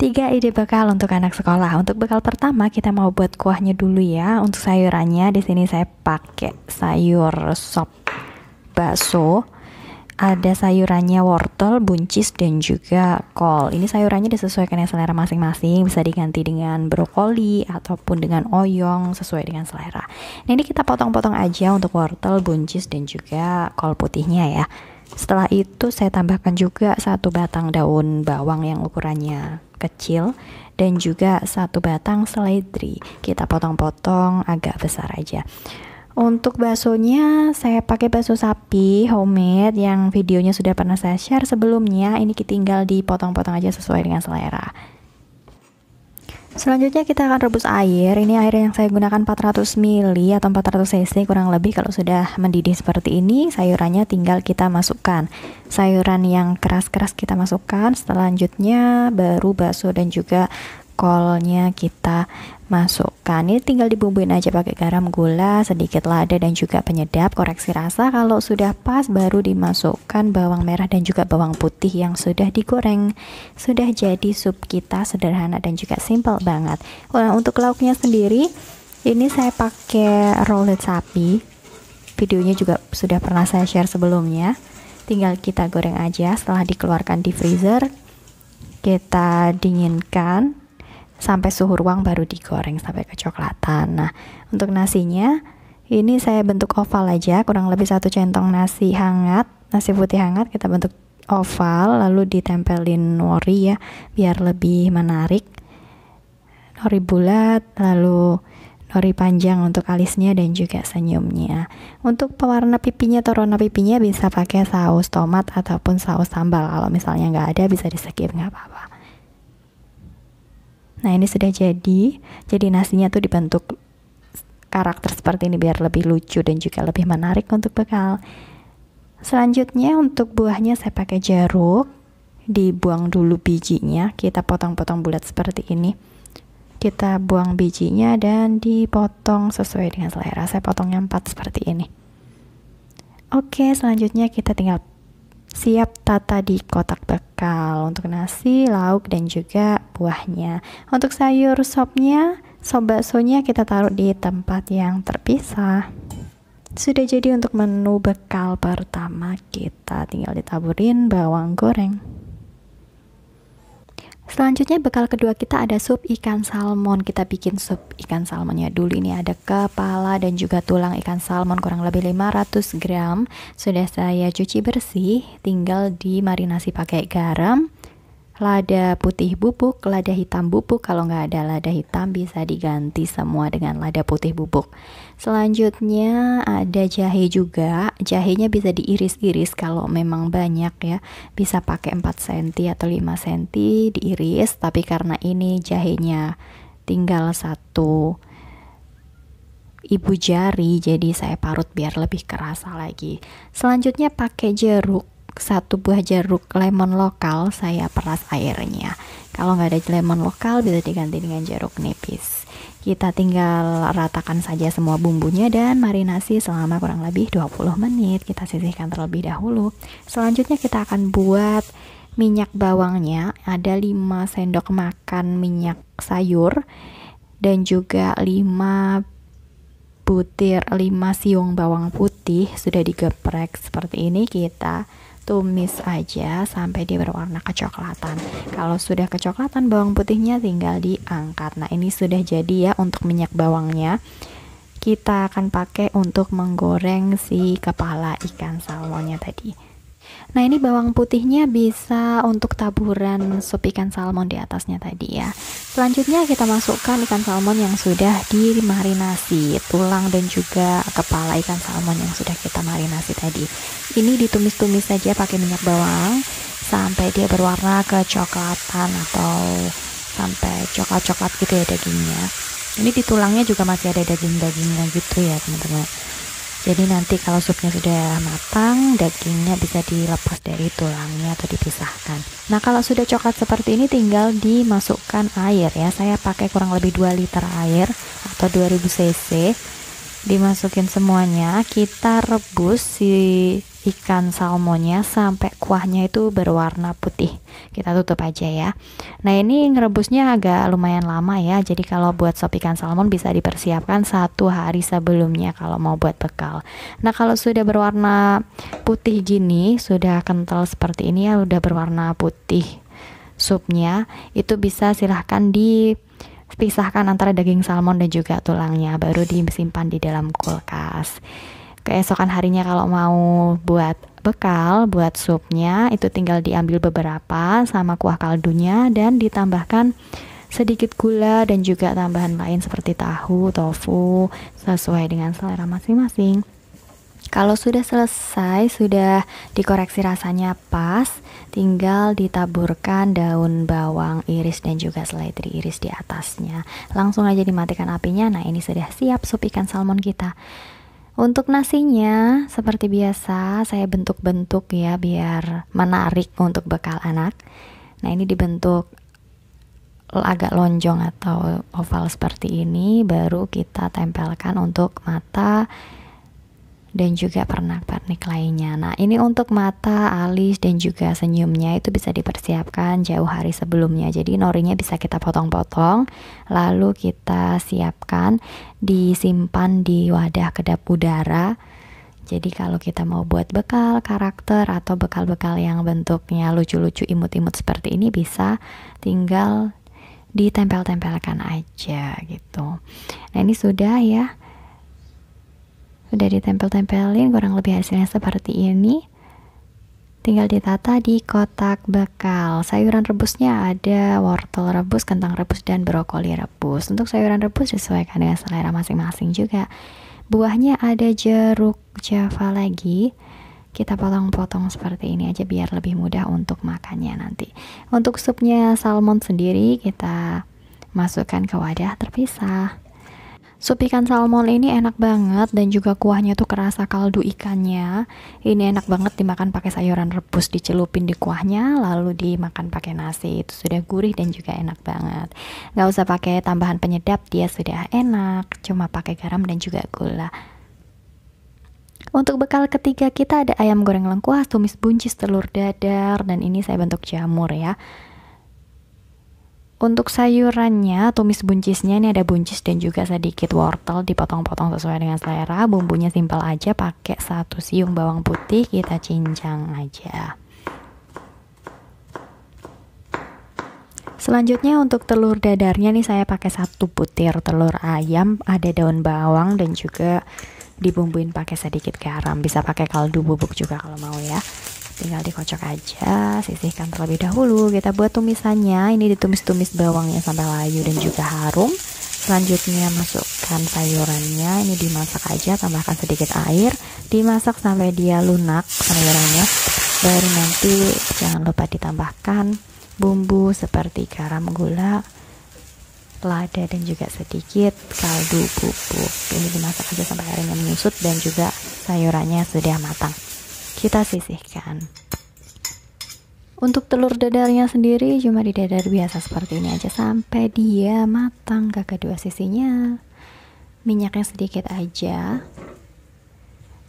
Tiga ide bekal untuk anak sekolah. Untuk bekal pertama kita mau buat kuahnya dulu ya. Untuk sayurannya di sini saya pakai sayur sop bakso. Ada sayurannya wortel, buncis, dan juga kol. Ini sayurannya disesuaikan dengan selera masing-masing. Bisa diganti dengan brokoli ataupun dengan oyong sesuai dengan selera. Nah, ini kita potong-potong aja untuk wortel, buncis, dan juga kol putihnya ya. Setelah itu saya tambahkan juga satu batang daun bawang yang ukurannya kecil dan juga satu batang seledri. Kita potong-potong agak besar aja. Untuk baksonya saya pakai bakso sapi homemade yang videonya sudah pernah saya share sebelumnya. Ini tinggal dipotong-potong aja sesuai dengan selera. Selanjutnya kita akan rebus air. Ini air yang saya gunakan 400 ml atau 400 cc kurang lebih. Kalau sudah mendidih seperti ini, sayurannya tinggal kita masukkan. Sayuran yang keras-keras kita masukkan. Selanjutnya baru bakso dan juga kolnya kita masukkan ini tinggal dibumbuin aja pakai garam gula sedikit lada dan juga penyedap koreksi rasa kalau sudah pas baru dimasukkan bawang merah dan juga bawang putih yang sudah digoreng sudah jadi sup kita sederhana dan juga simple banget nah, untuk lauknya sendiri ini saya pakai rollet sapi videonya juga sudah pernah saya share sebelumnya tinggal kita goreng aja setelah dikeluarkan di freezer kita dinginkan sampai suhu ruang baru digoreng sampai kecoklatan. Nah, untuk nasinya ini saya bentuk oval aja, kurang lebih satu centong nasi hangat, nasi putih hangat kita bentuk oval lalu ditempelin nori ya biar lebih menarik. Nori bulat lalu nori panjang untuk alisnya dan juga senyumnya. Untuk pewarna pipinya atau warna pipinya bisa pakai saus tomat ataupun saus sambal. Kalau misalnya nggak ada bisa di skip nggak apa-apa. Nah ini sudah jadi, jadi nasinya tuh dibentuk karakter seperti ini biar lebih lucu dan juga lebih menarik untuk bekal. Selanjutnya untuk buahnya saya pakai jeruk, dibuang dulu bijinya, kita potong-potong bulat seperti ini. Kita buang bijinya dan dipotong sesuai dengan selera. Saya potongnya 4 seperti ini. Oke, selanjutnya kita tinggal Siap tata di kotak bekal untuk nasi, lauk, dan juga buahnya. Untuk sayur sopnya, sop baksonya kita taruh di tempat yang terpisah. Sudah jadi untuk menu bekal pertama kita tinggal ditaburin bawang goreng. Selanjutnya bekal kedua kita ada sup ikan salmon. Kita bikin sup ikan salmonnya dulu. Ini ada kepala dan juga tulang ikan salmon kurang lebih 500 gram. Sudah saya cuci bersih, tinggal dimarinasi pakai garam, lada putih bubuk, lada hitam bubuk. Kalau nggak ada lada hitam bisa diganti semua dengan lada putih bubuk. Selanjutnya ada jahe juga. Jahenya bisa diiris-iris kalau memang banyak ya. Bisa pakai 4 cm atau 5 cm diiris, tapi karena ini jahenya tinggal satu ibu jari jadi saya parut biar lebih kerasa lagi. Selanjutnya pakai jeruk satu buah jeruk lemon lokal saya peras airnya kalau nggak ada lemon lokal bisa diganti dengan jeruk nipis kita tinggal ratakan saja semua bumbunya dan marinasi selama kurang lebih 20 menit kita sisihkan terlebih dahulu selanjutnya kita akan buat minyak bawangnya ada 5 sendok makan minyak sayur dan juga 5 butir 5 siung bawang putih sudah digeprek seperti ini kita tumis aja sampai dia berwarna kecoklatan. Kalau sudah kecoklatan bawang putihnya tinggal diangkat. Nah, ini sudah jadi ya untuk minyak bawangnya. Kita akan pakai untuk menggoreng si kepala ikan salmonnya tadi. Nah ini bawang putihnya bisa untuk taburan sup ikan salmon di atasnya tadi ya Selanjutnya kita masukkan ikan salmon yang sudah dimarinasi Tulang dan juga kepala ikan salmon yang sudah kita marinasi tadi Ini ditumis-tumis saja pakai minyak bawang Sampai dia berwarna kecoklatan atau sampai coklat-coklat gitu ya dagingnya ini di tulangnya juga masih ada daging-dagingnya gitu ya teman-teman jadi nanti kalau supnya sudah matang, dagingnya bisa dilepas dari tulangnya atau dipisahkan. Nah, kalau sudah coklat seperti ini tinggal dimasukkan air ya. Saya pakai kurang lebih 2 liter air atau 2000 cc dimasukin semuanya kita rebus si ikan salmonnya sampai kuahnya itu berwarna putih kita tutup aja ya nah ini ngerebusnya agak lumayan lama ya jadi kalau buat sop ikan salmon bisa dipersiapkan satu hari sebelumnya kalau mau buat bekal nah kalau sudah berwarna putih gini sudah kental seperti ini ya udah berwarna putih supnya itu bisa silahkan di pisahkan antara daging salmon dan juga tulangnya baru disimpan di dalam kulkas keesokan harinya kalau mau buat bekal buat supnya itu tinggal diambil beberapa sama kuah kaldunya dan ditambahkan sedikit gula dan juga tambahan lain seperti tahu, tofu sesuai dengan selera masing-masing. Kalau sudah selesai, sudah dikoreksi rasanya pas, tinggal ditaburkan daun bawang iris dan juga seledri iris di atasnya. Langsung aja dimatikan apinya. Nah, ini sudah siap sup ikan salmon kita. Untuk nasinya, seperti biasa, saya bentuk-bentuk ya biar menarik untuk bekal anak. Nah, ini dibentuk agak lonjong atau oval seperti ini, baru kita tempelkan untuk mata, dan juga pernak-pernik lainnya. Nah, ini untuk mata, alis, dan juga senyumnya itu bisa dipersiapkan jauh hari sebelumnya. Jadi norinya bisa kita potong-potong, lalu kita siapkan, disimpan di wadah kedap udara. Jadi kalau kita mau buat bekal karakter atau bekal-bekal yang bentuknya lucu-lucu imut-imut seperti ini bisa tinggal ditempel-tempelkan aja gitu. Nah, ini sudah ya. Udah ditempel-tempelin kurang lebih hasilnya seperti ini. Tinggal ditata di kotak bekal. Sayuran rebusnya ada wortel rebus, kentang rebus, dan brokoli rebus. Untuk sayuran rebus disesuaikan dengan selera masing-masing juga. Buahnya ada jeruk java lagi. Kita potong-potong seperti ini aja biar lebih mudah untuk makannya nanti. Untuk supnya salmon sendiri kita masukkan ke wadah terpisah. Sup ikan salmon ini enak banget dan juga kuahnya tuh kerasa kaldu ikannya. Ini enak banget dimakan pakai sayuran rebus, dicelupin di kuahnya, lalu dimakan pakai nasi. Itu sudah gurih dan juga enak banget. Gak usah pakai tambahan penyedap, dia sudah enak. Cuma pakai garam dan juga gula. Untuk bekal ketiga kita ada ayam goreng lengkuas, tumis buncis, telur dadar, dan ini saya bentuk jamur ya. Untuk sayurannya, tumis buncisnya ini ada buncis dan juga sedikit wortel dipotong-potong sesuai dengan selera. Bumbunya simpel aja, pakai satu siung bawang putih kita cincang aja. Selanjutnya untuk telur dadarnya nih saya pakai satu butir telur ayam, ada daun bawang dan juga dibumbuin pakai sedikit garam. Bisa pakai kaldu bubuk juga kalau mau ya tinggal dikocok aja sisihkan terlebih dahulu kita buat tumisannya ini ditumis-tumis bawangnya sampai layu dan juga harum selanjutnya masukkan sayurannya ini dimasak aja tambahkan sedikit air dimasak sampai dia lunak sayurannya baru nanti jangan lupa ditambahkan bumbu seperti garam gula lada dan juga sedikit kaldu bubuk ini dimasak aja sampai airnya menyusut dan juga sayurannya sudah matang kita sisihkan. Untuk telur dadarnya sendiri cuma di dadar biasa seperti ini aja sampai dia matang ke kedua sisinya. Minyaknya sedikit aja.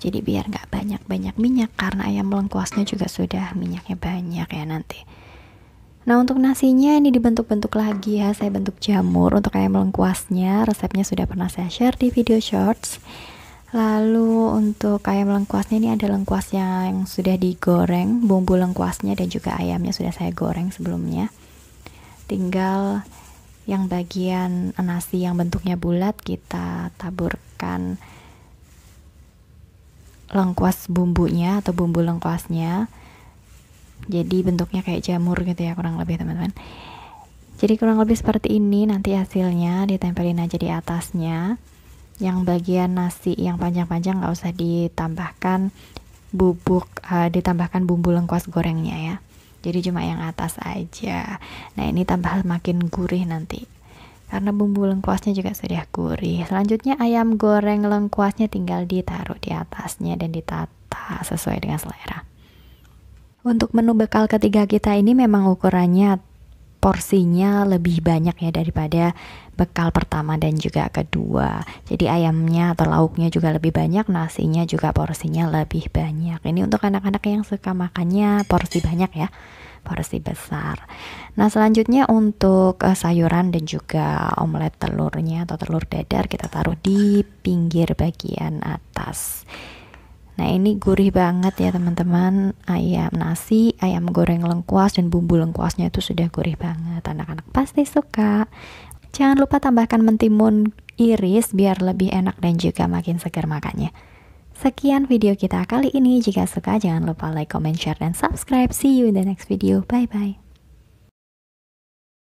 Jadi biar nggak banyak-banyak minyak karena ayam lengkuasnya juga sudah minyaknya banyak ya nanti. Nah untuk nasinya ini dibentuk-bentuk lagi ya Saya bentuk jamur untuk ayam lengkuasnya Resepnya sudah pernah saya share di video shorts Lalu untuk ayam lengkuasnya ini ada lengkuas yang sudah digoreng, bumbu lengkuasnya dan juga ayamnya sudah saya goreng sebelumnya. Tinggal yang bagian nasi yang bentuknya bulat kita taburkan lengkuas bumbunya atau bumbu lengkuasnya. Jadi bentuknya kayak jamur gitu ya kurang lebih teman-teman. Jadi kurang lebih seperti ini nanti hasilnya ditempelin aja di atasnya yang bagian nasi yang panjang-panjang nggak usah ditambahkan bubuk uh, ditambahkan bumbu lengkuas gorengnya ya jadi cuma yang atas aja nah ini tambah makin gurih nanti karena bumbu lengkuasnya juga sudah gurih selanjutnya ayam goreng lengkuasnya tinggal ditaruh di atasnya dan ditata sesuai dengan selera untuk menu bekal ketiga kita ini memang ukurannya porsinya lebih banyak ya daripada bekal pertama dan juga kedua. Jadi ayamnya atau lauknya juga lebih banyak, nasinya juga porsinya lebih banyak. Ini untuk anak-anak yang suka makannya porsi banyak ya. Porsi besar. Nah, selanjutnya untuk eh, sayuran dan juga omelet telurnya atau telur dadar kita taruh di pinggir bagian atas. Nah ini gurih banget ya teman-teman Ayam nasi, ayam goreng lengkuas dan bumbu lengkuasnya itu sudah gurih banget Anak-anak pasti suka Jangan lupa tambahkan mentimun iris biar lebih enak dan juga makin segar makannya Sekian video kita kali ini Jika suka jangan lupa like, comment, share, dan subscribe See you in the next video, bye-bye